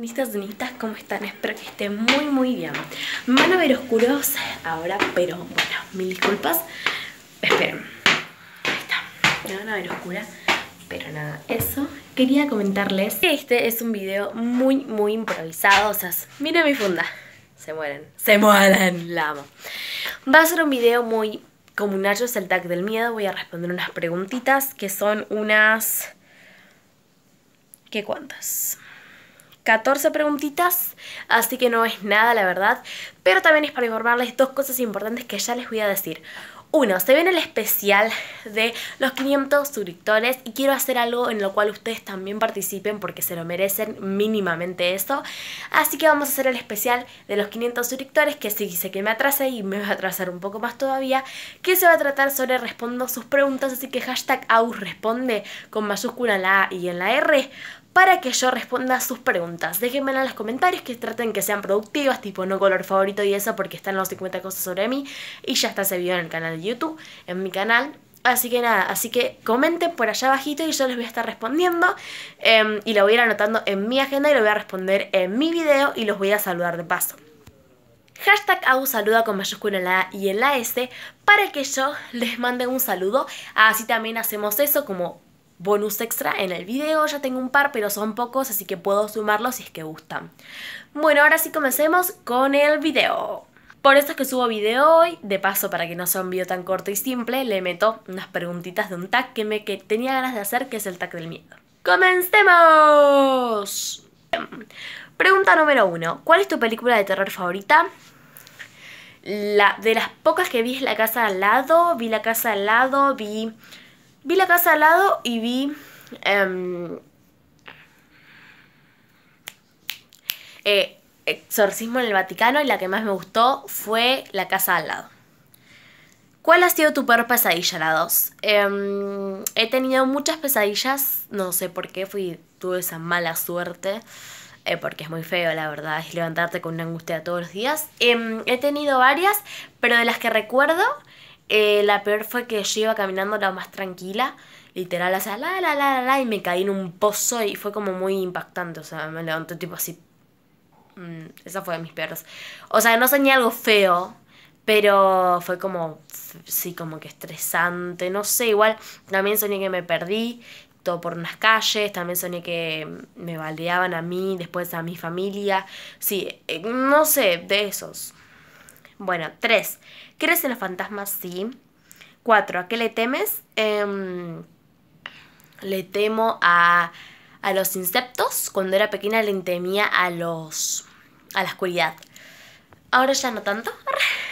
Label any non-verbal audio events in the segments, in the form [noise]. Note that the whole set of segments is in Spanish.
Dunitas, dunitas, ¿cómo están? Espero que estén muy, muy bien. Van a ver oscuros ahora, pero bueno, mil disculpas. Esperen. Ahí está. Me van a ver oscura, pero nada, eso. Quería comentarles que este es un video muy, muy improvisado. O sea, miren mi funda. Se mueren. Se mueren. La amo. Va a ser un video muy como un es el tag del miedo. Voy a responder unas preguntitas que son unas... ¿Qué cuántas? 14 preguntitas, así que no es nada la verdad, pero también es para informarles dos cosas importantes que ya les voy a decir. Uno, se viene el especial de los 500 suscriptores y quiero hacer algo en lo cual ustedes también participen porque se lo merecen mínimamente eso. Así que vamos a hacer el especial de los 500 suscriptores que sí sé que me atrasé y me va a atrasar un poco más todavía, que se va a tratar sobre respondo sus preguntas, así que hashtag responde con mayúscula en la A y en la R para que yo responda a sus preguntas. Déjenmela en los comentarios que traten que sean productivas, tipo no color favorito y eso porque están los 50 cosas sobre mí y ya está ese video en el canal de YouTube, en mi canal. Así que nada, así que comenten por allá abajito y yo les voy a estar respondiendo em, y lo voy a ir anotando en mi agenda y lo voy a responder en mi video y los voy a saludar de paso. Hashtag AU saluda con mayúscula en la A y en la S para que yo les mande un saludo. Así también hacemos eso como bonus extra en el video. Ya tengo un par, pero son pocos, así que puedo sumarlos si es que gustan. Bueno, ahora sí comencemos con el video. Por eso es que subo video hoy, de paso para que no sea un video tan corto y simple, le meto unas preguntitas de un tag que me que tenía ganas de hacer, que es el tag del miedo. ¡Comencemos! Pregunta número uno, ¿cuál es tu película de terror favorita? La, de las pocas que vi es La Casa al lado, vi La Casa al lado, vi Vi la casa al lado y vi... Em, eh, exorcismo en el Vaticano y la que más me gustó fue la casa al lado. ¿Cuál ha sido tu peor pesadilla, la 2? Em, he tenido muchas pesadillas, no sé por qué fui, tuve esa mala suerte, eh, porque es muy feo, la verdad, es levantarte con una angustia todos los días. Em, he tenido varias, pero de las que recuerdo, eh, la peor fue que yo iba caminando la más tranquila, literal, o sea, la, la, la, la, la, y me caí en un pozo y fue como muy impactante, o sea, me levanté tipo así. Mm, esa fue de mis peores. O sea, no soñé algo feo, pero fue como, sí, como que estresante, no sé, igual también soñé que me perdí, todo por unas calles, también soñé que me baldeaban a mí, después a mi familia, sí, eh, no sé, de esos. Bueno, tres, ¿Crees en los fantasmas? Sí. Cuatro, ¿A qué le temes? Em, le temo a, a, los insectos. Cuando era pequeña le temía a los. a la oscuridad. Ahora ya no tanto.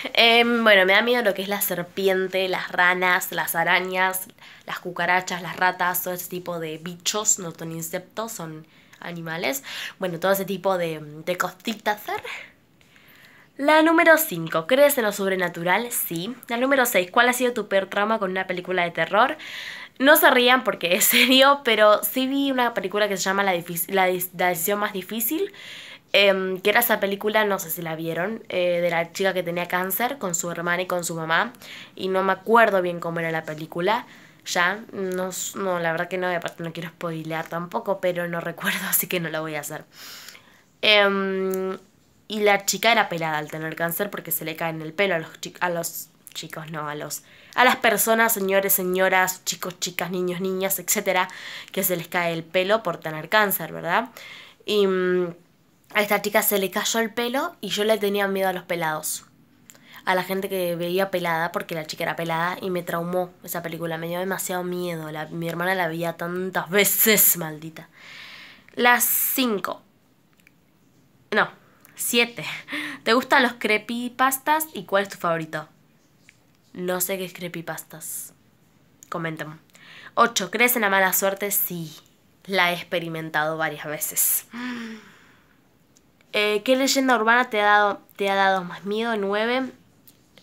[laughs] Em, bueno, me da miedo lo que es la serpiente, las ranas, las arañas, las cucarachas, las ratas, todo ese tipo de bichos. No son insectos, son animales. Bueno, todo ese tipo de, de costitas. ¿eh? La número 5, ¿crees en lo sobrenatural? Sí. La número 6, ¿cuál ha sido tu peor trauma con una película de terror? No se rían porque es serio, pero sí vi una película que se llama La, decisión más difícil, em, que era esa película, no sé si la vieron, eh, de la chica que tenía cáncer con su hermana y con su mamá, y no me acuerdo bien cómo era la película. Ya, no, no la verdad que no, aparte no quiero spoilear tampoco, pero no recuerdo, [laughs] así que no la voy a hacer. Eh, y la chica era pelada al tener cáncer porque se le cae el pelo a los, a los chicos, no, a los a las personas, señores, señoras, chicos, chicas, niños, niñas, etcétera, que se les cae el pelo por tener cáncer, ¿verdad? Y mm, a esta chica se le cayó el pelo y yo le tenía miedo a los pelados. A la gente que veía pelada, porque la chica era pelada, y me traumó esa película, me dio demasiado miedo. mi hermana la veía tantas [laughs] veces, maldita. Las 5. No, 7. ¿Te gustan los creepypastas y cuál es tu favorito? No sé qué es creepypastas. Coméntame. 8. ¿Crees en la mala suerte? Sí. La he experimentado varias veces. Eh, ¿Qué leyenda urbana te ha, dado, te ha dado más miedo? 9.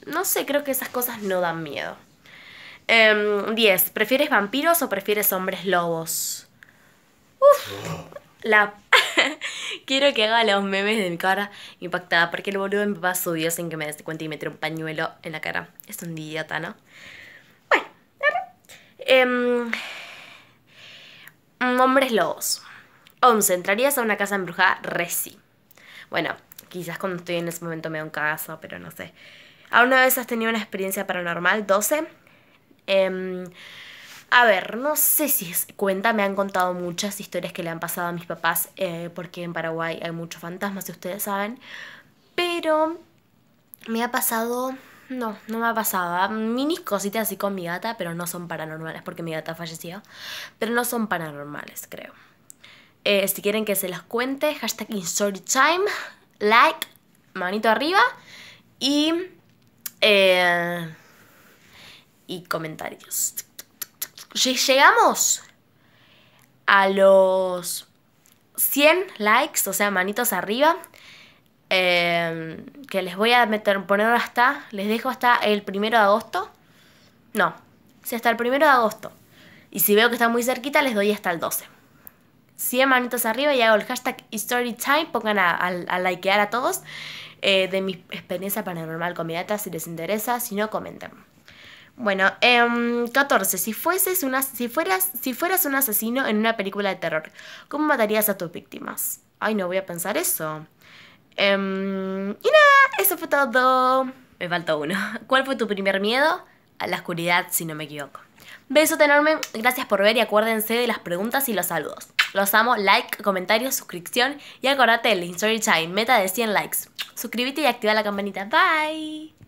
No sé, creo que esas cosas no dan miedo. 10. Em, ¿Prefieres vampiros o prefieres hombres lobos? Uf, la Quiero que haga los memes de mi cara impactada porque el boludo de mi papá subió sin que me des cuenta y me un pañuelo en la cara. Es un idiota, ¿no? Bueno, em, mm, hombres lobos. 11. ¿Entrarías a una casa embrujada? Reci. Bueno, quizás cuando estoy en ese momento me da un caso pero no sé. una vez has tenido una experiencia paranormal? 12. Eh, em, a ver, no sé si es cuenta, me han contado muchas historias que le han pasado a mis papás, eh, porque en Paraguay hay muchos fantasmas, si ustedes saben, pero me ha pasado... No, no me ha pasado. ¿ah? Minis cositas así con mi gata, pero no son paranormales porque mi gata fallecido Pero no son paranormales, creo. Eh, si quieren que se las cuente, hashtag time like, manito arriba y, eh, y comentarios llegamos a los 100 likes, o sea, manitos arriba, em, que les voy a meter, poner hasta, les dejo hasta el primero de agosto. No, si hasta el primero de agosto. Y si veo que está muy cerquita, les doy hasta el 12. 100 manitos arriba y hago el hashtag storytime, pongan a, likear a todos eh, de mi experiencia paranormal con mi data si les interesa, si no, comenten. Bueno, eh, em, 14. Si, fueses una, si, fueras, si fueras un asesino en una película de terror, ¿cómo matarías a tus víctimas? Ay, no voy a pensar eso. Em, y nada, eso fue todo. Me faltó uno. [laughs] ¿Cuál fue tu primer miedo? A la oscuridad, si no me equivoco. Beso enorme, gracias por ver y acuérdense de las preguntas y los saludos. Los amo, like, comentarios, suscripción y acordate del Story Time, meta de 100 likes. Suscríbete y activa la campanita. Bye.